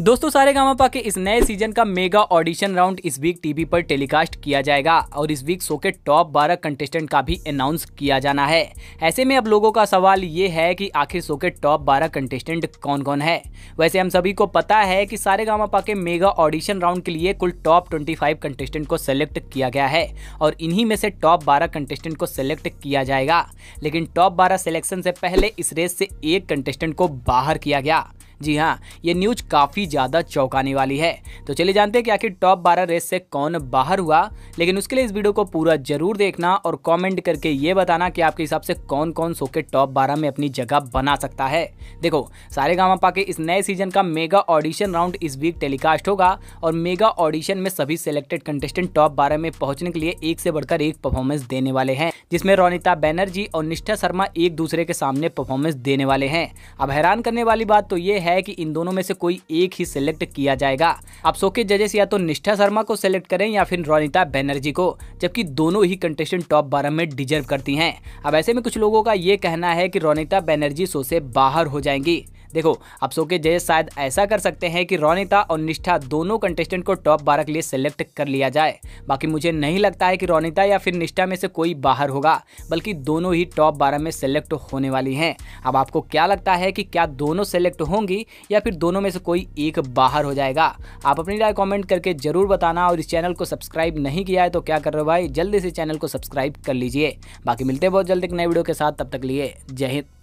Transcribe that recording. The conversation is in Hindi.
दोस्तों सारे गामा के इस नए सीजन का मेगा ऑडिशन राउंड इस वीक टीवी पर टेलीकास्ट किया जाएगा और इस वीक शो के टॉप 12 कंटेस्टेंट का भी अनाउंस किया जाना है ऐसे में अब लोगों का सवाल ये है कि आखिर शो के टॉप 12 कंटेस्टेंट कौन कौन है वैसे हम सभी को पता है कि सारे गामा के मेगा ऑडिशन राउंड के लिए कुल टॉप ट्वेंटी कंटेस्टेंट को सेलेक्ट किया गया है और इन्हीं में से टॉप बारह कंटेस्टेंट को सेलेक्ट किया जाएगा लेकिन टॉप बारह सिलेक्शन से पहले इस रेस से एक कंटेस्टेंट को बाहर किया गया जी हाँ ये न्यूज काफ़ी ज़्यादा चौंकाने वाली है तो चलिए जानते हैं कि आखिर टॉप बारह रेस से कौन बाहर हुआ लेकिन उसके लिए इस वीडियो को पूरा जरूर देखना और कॉमेंट करके ये बताना कि आपके हिसाब से कौन कौन सो के टॉप बारह में अपनी जगह बना सकता है देखो सारे गामा के इस नए सीजन का मेगा ऑडिशन राउंड इस वीक टेलीकास्ट होगा और मेगा ऑडिशन में सभी सिलेक्टेड कंटेस्टेंट टॉप बारह में पहुंचने के लिए एक से बढ़कर एक परफॉर्मेंस देने वाले हैं जिसमें रोनिता बैनर्जी और निष्ठा शर्मा एक दूसरे के सामने परफॉर्मेंस देने वाले हैं अब हैरान करने वाली बात तो ये है कि इन दोनों में से कोई एक ही सिलेक्ट किया जाएगा आप सो के जजेस या तो निष्ठा शर्मा को सिलेक्ट करें या फिर रोनिता बैनर्जी को जबकि दोनों ही कंटेस्टेंट टॉप बारह में डिजर्व करती हैं अब ऐसे में कुछ लोगों का ये कहना है कि रोनिता बैनर्जी शो से बाहर हो जाएंगी देखो आप सो के जय शायद ऐसा कर सकते हैं कि रौनिता और निष्ठा दोनों कंटेस्टेंट को टॉप बारह के लिए सेलेक्ट कर लिया जाए बाकी मुझे नहीं लगता है कि रौनिता या फिर निष्ठा में से कोई बाहर होगा बल्कि दोनों ही टॉप बारह में सेलेक्ट होने वाली हैं अब आपको क्या लगता है कि क्या दोनों सेलेक्ट होंगी या फिर दोनों में से कोई एक बाहर हो जाएगा आप अपनी राय कॉमेंट करके जरूर बताना और इस चैनल को सब्सक्राइब नहीं किया है तो क्या कर रहे हो भाई जल्दी से चैनल को सब्सक्राइब कर लीजिए बाकी मिलते हैं बहुत जल्द एक नए वीडियो के साथ तब तक लिए जय हिंद